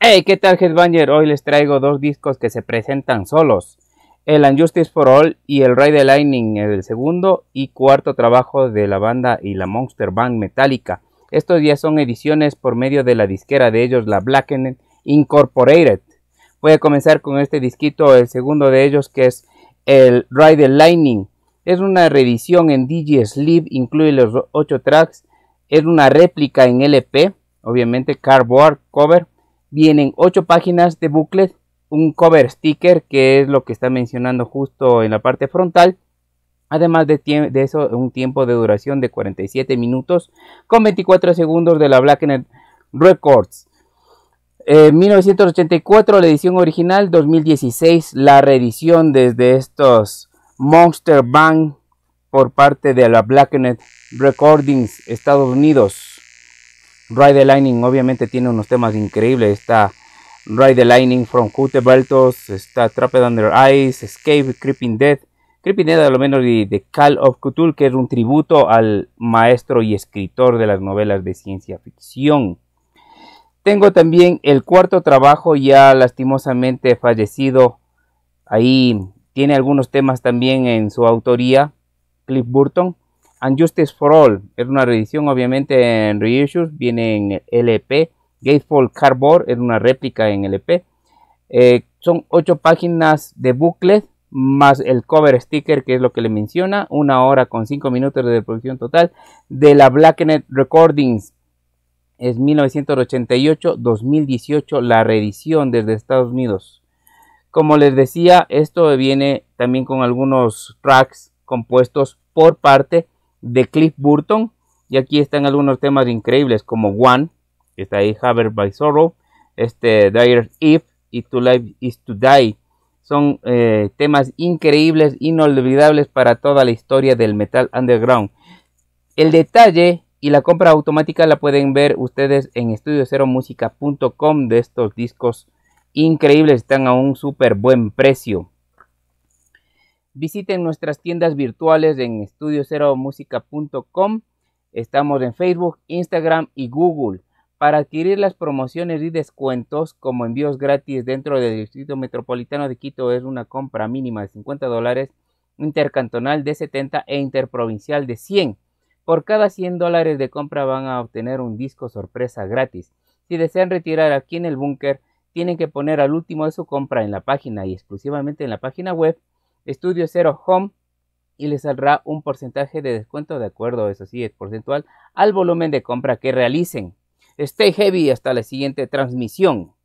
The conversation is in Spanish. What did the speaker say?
Hey, ¿qué tal Headbanger? Hoy les traigo dos discos que se presentan solos. El Unjustice for All y el Ride the Lightning, el segundo y cuarto trabajo de la banda y la Monster Band Metallica. Estos ya son ediciones por medio de la disquera de ellos, la Blackened Incorporated. Voy a comenzar con este disquito, el segundo de ellos que es el Ride the Lightning. Es una reedición en DJ Sleep, incluye los 8 tracks. Es una réplica en LP, obviamente cardboard cover vienen 8 páginas de bucles, un cover sticker que es lo que está mencionando justo en la parte frontal, además de, eso un tiempo de duración de 47 minutos con 24 segundos de la Blackened Records. 1984 la edición original, 2016 la reedición desde estos Monster Band por parte de la Blackened Recordings Estados Unidos. Ride the Lightning obviamente tiene unos temas increíbles. Está Ride the Lightning from Cute Beltos. Está Trapped Under Ice. Escape, Creeping Dead. Creeping Dead a lo menos de, de, Call of Cthulhu, que es un tributo al maestro y escritor de las novelas de ciencia ficción. Tengo también el cuarto trabajo, ya lastimosamente fallecido. Ahí tiene algunos temas también en su autoría, Cliff Burton. Unjustice Justice for All es una reedición, obviamente en reissues, viene en LP. Gatefold Cardboard es una réplica en LP. Eh, son ocho páginas de booklet más el cover sticker que es lo que le menciona, una hora con cinco minutos de producción total de la Blacknet Recordings. Es 1988-2018 la reedición desde Estados Unidos. Como les decía, esto viene también con algunos tracks compuestos por parte de Cliff Burton. Y aquí están algunos temas increíbles como One, que está ahí, haber by Sorrow, este, Dire If y To Live is To Die. Son eh, temas increíbles, inolvidables para toda la historia del metal underground. El detalle y la compra automática la pueden ver ustedes en estudioceromusica.com de estos discos increíbles. Están a un súper buen precio. Visiten nuestras tiendas virtuales en estudioceromusica.com. Estamos en Facebook, Instagram y Google. Para adquirir las promociones y descuentos como envíos gratis dentro del Distrito Metropolitano de Quito es una compra mínima de 50 dólares, intercantonal de 70 e interprovincial de 100. Por cada 100 dólares de compra van a obtener un disco sorpresa gratis. Si desean retirar aquí en el búnker, tienen que poner al último de su compra en la página y exclusivamente en la página web Estudio Cero Home y les saldrá un porcentaje de descuento de acuerdo, eso sí, es porcentual al volumen de compra que realicen. Stay heavy hasta la siguiente transmisión.